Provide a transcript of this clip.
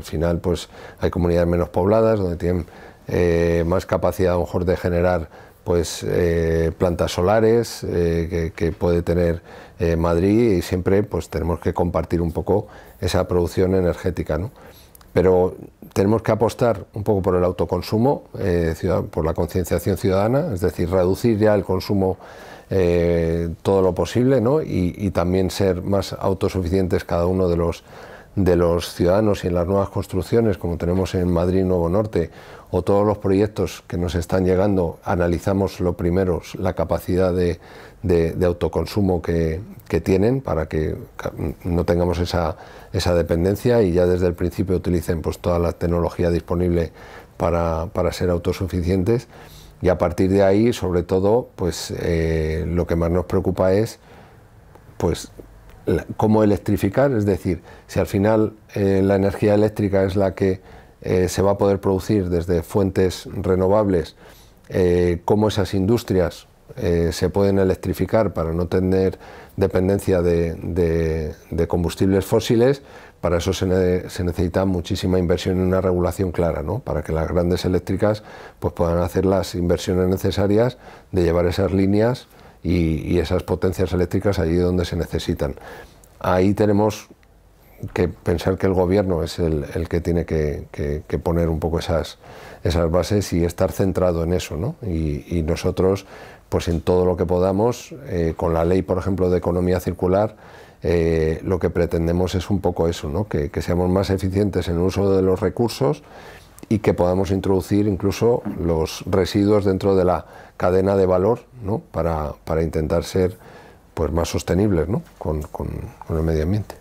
Al final, pues hay comunidades menos pobladas donde tienen eh, más capacidad, a lo mejor, de generar pues eh, plantas solares eh, que, puede tener Madrid y siempre pues tenemos que compartir un poco esa producción energética pero tenemos que apostar un poco por el autoconsumo por la concienciación ciudadana es decir reducir ya el consumo todo lo posible y también ser más autosuficientes cada uno de los de los ciudadanos y en las nuevas construcciones, como tenemos en Madrid Nuevo Norte, o todos los proyectos que nos están llegando, analizamos lo primero, la capacidad de, de, autoconsumo que, que, tienen para que no tengamos esa, esa, dependencia y ya desde el principio utilicen pues, toda la tecnología disponible para, para ser autosuficientes. Y a partir de ahí, sobre todo, pues eh, lo que más nos preocupa es pues cómo electrificar, es decir, si al final eh, la energía eléctrica es la que eh, se va a poder producir desde fuentes renovables, eh, cómo esas industrias se pueden electrificar para no tener dependencia de, combustibles fósiles, para eso se, necesita muchísima inversión y una regulación clara, ¿no? para que las grandes eléctricas pues, puedan hacer las inversiones necesarias de llevar esas líneas y, esas potencias eléctricas allí donde se necesitan. Ahí tenemos que pensar que el gobierno es el, que tiene que, poner un poco esas, esas bases y estar centrado en eso, ¿no? Y, nosotros, pues en todo lo que podamos, eh, con la ley, por ejemplo, de economía circular, eh, lo que pretendemos es un poco eso, ¿no? que, seamos más eficientes en el uso de los recursos y que podamos introducir incluso los residuos dentro de la cadena de valor para, intentar ser pues, más sostenibles con, con el medio ambiente.